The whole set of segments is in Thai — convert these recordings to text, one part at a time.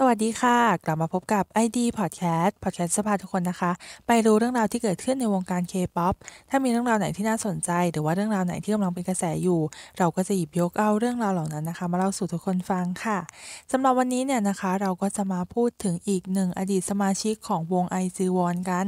สวัสดีค่ะ กลับมาพบกับ ID Podcast Podcast สภาทุกคนนะคะ ไปรู้เรื่องราวที่เกิดขึ้นในวงการ K-POP ถ้ามีเรื่องราวไหนที่น่าสนใจ หรือว่าเรื่องราวไหนที่กำลังเป็นกระแสอยู่ เราก็จะหยิบยกเอาเรื่องราวเหล่านั้นนะคะ มาเล่าสู่ทุกคนฟังค่ะสำหรับวันนี้เนี่ยนะคะ เราก็จะมาพูดถึงอีกหนึ่งอดีตสมาชิกของวง i z o n กัน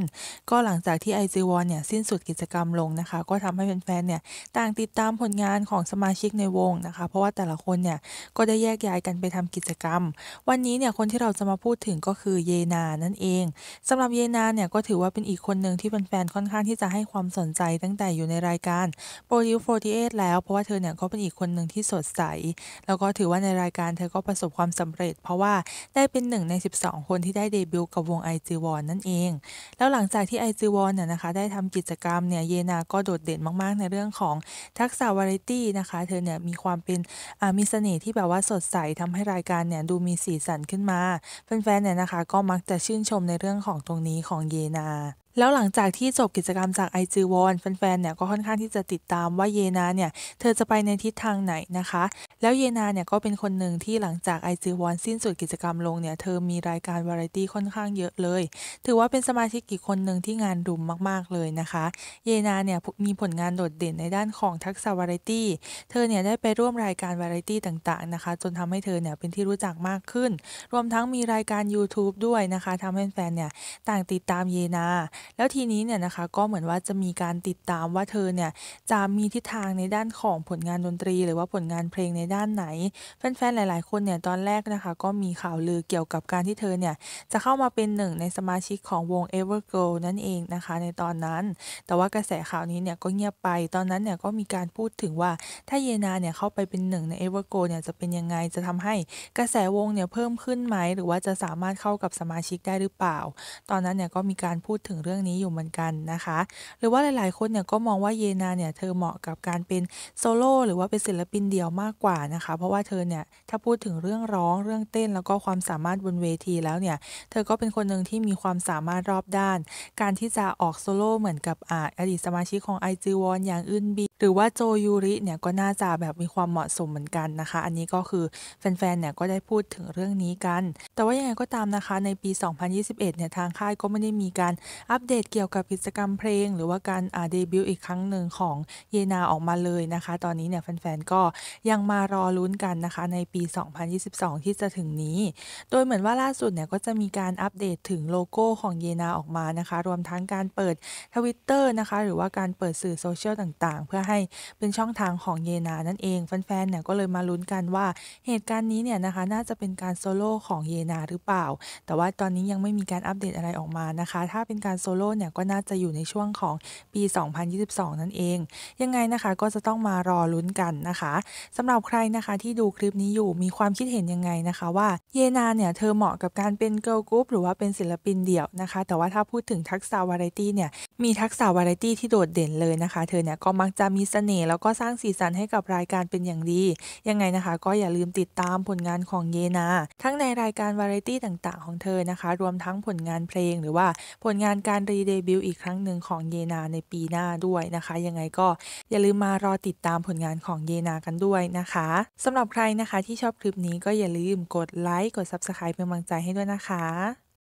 ก็หลังจากที่ i z o n เนี่ยสิ้นสุดกิจกรรมลงนะคะ ก็ทำให้แฟนๆเนี่ยต่างติดตามผลงานของสมาชิกในวงนะคะ เพราะว่าแต่ละคนเนี่ยก็ได้แยกย้ายกันไปทำกิจกรรม วันนี้เนี่ยคนที่เราจะมาพูดถึงก็คือเยนา นั่นเองสำหรับเยนาเนี่ยก็ถือว่าเป็นอีกคนหนึ่งที่แฟนๆค่อนข้างที่จะให้ความสนใจตั้งแต่อยู่ในรายการโปรดิว48 แล้ว เพราะว่าเธอเนี่ยก็เป็นอีกคนหนึ่งที่สดใส แล้วก็ถือว่าในรายการเธอก็ประสบความสำเร็จ เพราะว่าได้เป็นหนึ่งใน 12 คนที่ได้เดบิวต์กับวงไอจีวอนนั่นเอง แล้วหลังจากที่ไอจีวอนเนี่ยนะคะได้ทำกิจกรรมเนี่ยเยนา ก็โดดเด่นมากๆในเรื่องของทักษะวาไรตี้นะคะ เธอเนี่ยมีความเป็นมีเสน่ห์ที่แบบว่าสดใสทำให้รายการเนี่ยดูมีสีสันขึ้นขึ้นมาแฟนๆเนี่ยนะคะก็มักจะชื่นชมในเรื่องของตรงนี้ของเยนา แล้วหลังจากที่จบกิจกรรมจากไอจีวอนแฟนๆเนี่ย ก็ค่อนข้างที่จะติดตามว่าเยนาเนี่ย เธอจะไปในทิศทางไหนนะคะแล้วเยนาเนี่ยก็เป็นคนหนึ่งที่หลังจากไอจีวอนสิ้นสุดกิจกรรมลงเนี่ยเธอมีรายการวาไรตี้ค่อนข้างเยอะเลย ถือว่าเป็นสมาชิกอีกคนหนึ่งที่งานดุมมาก ๆเลยนะคะเยนาเนี่ยมีผลงานโดดเด่นในด้านของทักษะวาไรตี้เธอเนี่ยได้ไปร่วมรายการวาไรตี้ต่างๆนะคะจนทำให้เธอเนี่ยเป็นที่รู้จักมากขึ้น รวมทั้งมีรายการ YouTube ด้วยนะคะทำให้แฟนเนี่ยต่างติดตามเยนา แล้วทีนี้เนี่ยนะคะก็เหมือนว่าจะมีการติดตามว่าเธอเนี่ยจะมีทิศทางในด้านของผลงานดนตรีหรือว่าผลงานเพลงในด้านไหน แฟนๆ หลายๆ คนเนี่ยตอนแรกนะคะก็มีข่าวลือเกี่ยวกับการที่เธอเนี่ยจะเข้ามาเป็นหนึ่งในสมาชิกของวง Evergirl นั่นเองนะคะ ในตอนนั้น แต่ว่ากระแสข่าวนี้เนี่ยก็เงียบไปตอนนั้นเนี่ยก็มีการพูดถึงว่า ถ้าเยนาเนี่ยเข้าไปเป็นหนึ่งใน Evergirl เนี่ยจะเป็นยังไงจะทำให้กระแสวงเนี่ยเพิ่มขึ้นไหมหรือว่าจะสามารถเข้ากับสมาชิกได้หรือเปล่า ตอนนั้นเนี่ยก็มีการพูดถึงเรื่องนี้อยู่เหมือนกันนะคะ หรือว่าหลายๆ คนเนี่ยก็มองว่าเยนาเนี่ยเธอเหมาะกับการเป็นโซโล่หรือว่าเป็นศิลปินเดี่ยวมากกว่าานะคะเพราะว่าเธอเนี่ยถ้าพูดถึงเรื่องร้องเรื่องเต้นแล้วก็ความสามารถบนเวทีแล้วเนี่ย เธอก็เป็นคนหนึ่งที่มีความสามารถรอบด้านการที่จะออกโซโล่เหมือนกับอดีตสมาชิกของ i อจีวอนอย่างอื่นบีหรือว่าโจยูริเนี่ยก็น่าจะแบบมีความเหมาะสมเหมือนกันนะคะอันนี้ก็คือแฟนๆเนี่ยก็ได้พูดถึงเรื่องนี้กัน แต่ว่ายังไงก็ตามนะคะในปี 2021 เนี่ยทางค่ายก็ไม่ได้มีการอัปเดตเกี่ยวกับกิจกรรมเพลง หรือว่าการเดบิวต์อีกครั้งหนึ่งของเยนาออกมาเลยนะคะตอนนี้เนี่ยแฟนๆก็ยังมารอลุ้นกันนะคะในปี 2022 ที่จะถึงนี้โดยเหมือนว่าล่าสุดเนี่ยก็จะมีการอัปเดตถึงโลโก้ของเยนาออกมานะคะรวมทั้งการเปิดทวิตเตอร์นะคะ หรือว่าการเปิดสื่อโซเชียลต่าง ๆเพื่อให้เป็นช่องทางของเยนา นั่นเอง แฟนๆเนี่ยก็เลยมาลุ้นกันว่าเหตุการณ์นี้เนี่ยนะคะ น่าจะเป็นการโซโล่ของเยนาหรือเปล่า แต่ว่าตอนนี้ยังไม่มีการอัปเดตอะไรออกมานะคะ ถ้าเป็นการโซโล่เนี่ย ก็น่าจะอยู่ในช่วงของปี 2022 นั่นเอง ยังไงนะคะก็จะต้องมารอลุ้นกันนะคะสำหรับใครนะคะที่ดูคลิปนี้อยู่ มีความคิดเห็นยังไงนะคะว่าเยนาเนี่ยเธอเหมาะกับการเป็นเกิร์ลกรุ๊ปหรือว่าเป็นศิลปินเดี่ยวนะคะ แต่ว่าถ้าพูดถึงทักษะวาไรตี้เนี่ย มีทักษะวาไรตี้ที่โดดเด่นเลยนะคะ เธอเนี่ยก็มักจะมมีเสน่ห์แล้วก็สร้างสีสันให้กับรายการเป็นอย่างดียังไงนะคะก็อย่าลืมติดตามผลงานของเยนาทั้งในรายการวาไรตี้ต่างๆ ของเธอนะคะรวมทั้งผลงานเพลงหรือว่าผลงานการรีเดบิวต์อีกครั้งหนึ่งของเยนาในปีหน้าด้วยนะคะยังไงก็อย่าลืมมารอติดตามผลงานของเยนากันด้วยนะคะสำหรับใครนะคะที่ชอบคลิปนี้ก็อย่าลืมกดไลค์กด Subscribe เป็นกำลังใจให้ด้วยนะคะ